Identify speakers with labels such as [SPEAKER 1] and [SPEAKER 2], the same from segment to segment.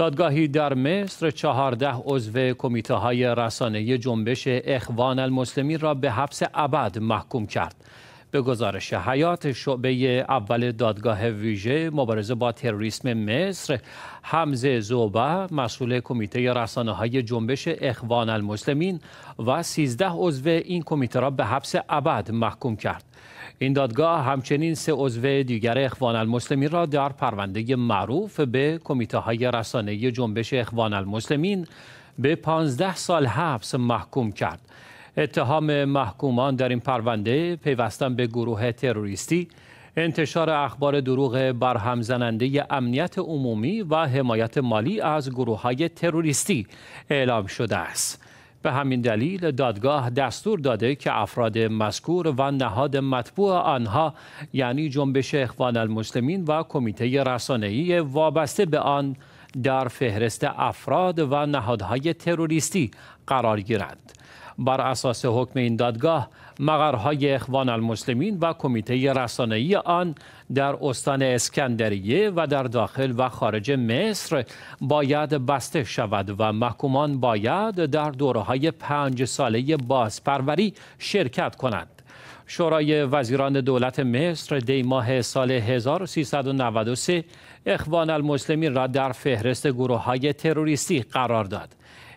[SPEAKER 1] دادگاهی در مصر چهارده عضو کمیته های رسانه جنبش اخوان المسلمین را به حبس ابد محکوم کرد. به گزارش حیات شعبه اول دادگاه ویژه مبارزه با تروریسم مصر حمزه زوبه مسئول کمیته رسانه های جنبش اخوان المسلمین و 13 عضو این کمیته را به حبس ابد محکوم کرد این دادگاه همچنین سه عضو دیگر اخوان المسلمین را در پرونده معروف به کمیته های رسانه جنبش اخوان المسلمین به 15 سال حبس محکوم کرد اتهام محکومان در این پرونده پیوستن به گروه تروریستی انتشار اخبار دروغ برهم زننده امنیت عمومی و حمایت مالی از گروه های تروریستی اعلام شده است به همین دلیل دادگاه دستور داده که افراد مذکور و نهاد مطبوع آنها یعنی جنبش اخوان المسلمین و کمیته رسانه‌ای وابسته به آن در فهرست افراد و نهادهای تروریستی قرار گیرند بر اساس حکم این دادگاه مقرهای اخوان المسلمین و کمیته رسانه‌ای آن در استان اسکندریه و در داخل و خارج مصر باید بسته شود و محکومان باید در دوره‌های پنج ساله بازپروری شرکت کنند شورای وزیران دولت مصر دی ماه سال 1393 اخوان المسلمین را در فهرست گروه های تروریستی قرار داد.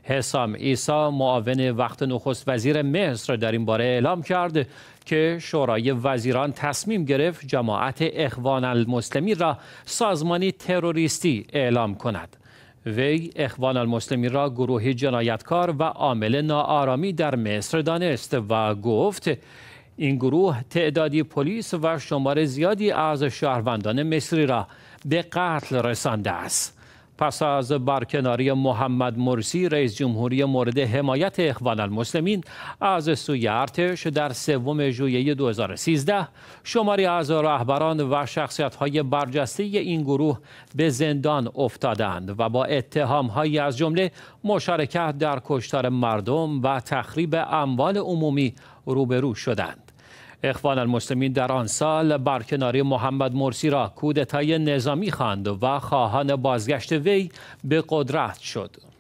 [SPEAKER 1] حسام ایسا معاون وقت نخست وزیر مصر در این باره اعلام کرد که شورای وزیران تصمیم گرفت جماعت اخوان المسلمین را سازمانی تروریستی اعلام کند. وی اخوان المسلمین را گروهی جنایتکار و عامل ناآرامی در مصر دانست و گفت این گروه تعدادی پلیس و شمار زیادی از شهروندان مصری را به قتل رسانده است پس از برکناری محمد مرسی رئیس جمهوری مورد حمایت اخوان المسلمین از سوی ارتش در سوم ژوئیه 2013 شماری از رهبران و های برجسته این گروه به زندان افتادند و با اتهام‌هایی از جمله مشارکت در کشتار مردم و تخریب اموال عمومی روبرو شدند. اخوان المسلمین در آن سال برکناری محمد مرسی را کودتای نظامی خواند و خواهان بازگشت وی به قدرت شد